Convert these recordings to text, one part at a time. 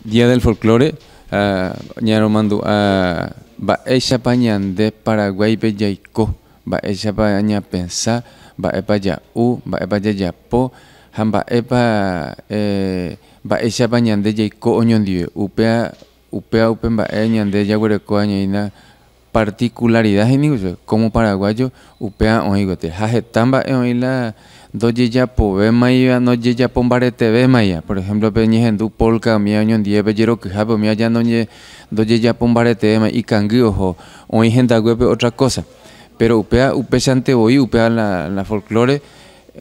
Día del Folclore, ah, esa ah, paña de Paraguay Bellaico, Baechapaña Pensá, ya va Baepa ba esa va de Yaico Oñondive, Upea, Upea Upen eñan de Yaguerecoaña de particularidad en como paraguayo upea oigote jajetamba en eh, oila doye ya povema iba ah, no ye ya pombarete vema ya ah. por ejemplo peñe hendu polka mi año en diez bellero que japo mi allá ye doye ya pombarete vema y cangui ojo hoy gente otra cosa pero upea upechante hoy upea la, la folclore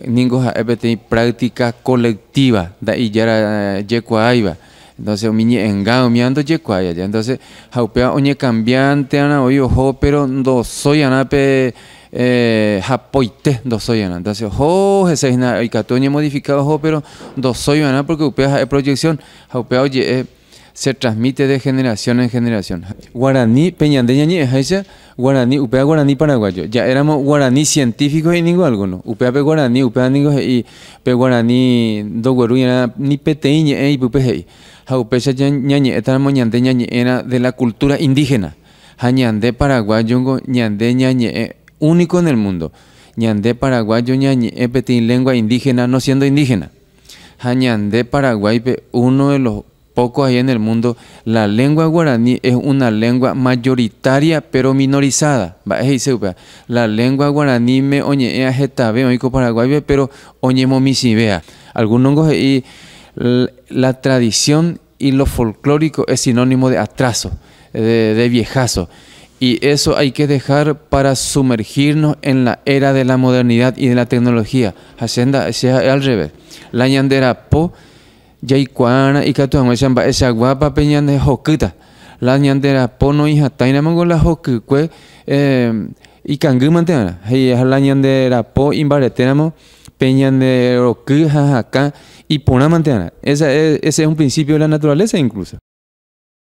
ningo jaepe práctica colectiva da y ya eh, yecua aiba entonces, enga ye yecuaya, ya. Entonces, jaupea oñe cambiante, ana, oye, ojo, pero no soy anape, eh, japoite, no soy Entonces, ojo, ese es una y catoñe modificado, ojo, pero no soy ana, porque upea eh, proyección, jaupea oye, eh, se transmite de generación en generación. Guaraní, peñandeña ni es guaraní, upea guaraní paraguayo. Ya éramos guaraní científicos y ninguno alguno. Upea pe guaraní, upea ningo y pe guaraní do guaraní, ni peteñe, y pupejei haupecha mo ñande era de la cultura indígena ha de paraguayongo ñande ñañe único en el mundo ñande paraguayo ñañe'ẽ peteĩ lengua indígena no siendo indígena ha de paraguaype uno de los pocos ahí en el mundo la lengua guaraní es una lengua mayoritaria pero minorizada la lengua guaraní me oñe'ẽ veo oiko paraguaype pero oye, algunos y la tradición y lo folclórico es sinónimo de atraso, de, viejazo. Y eso hay que dejar para sumergirnos en la era de la modernidad y de la tecnología. Hacienda es al revés. La ñandera po, ya y esa guapa es joquita. La ñandera po no hija taina la joquicue, eh, y cangú mantena. Y la ñandera po imbaretenamo. Peñanero, acá y mantener Ese es un principio de la naturaleza incluso.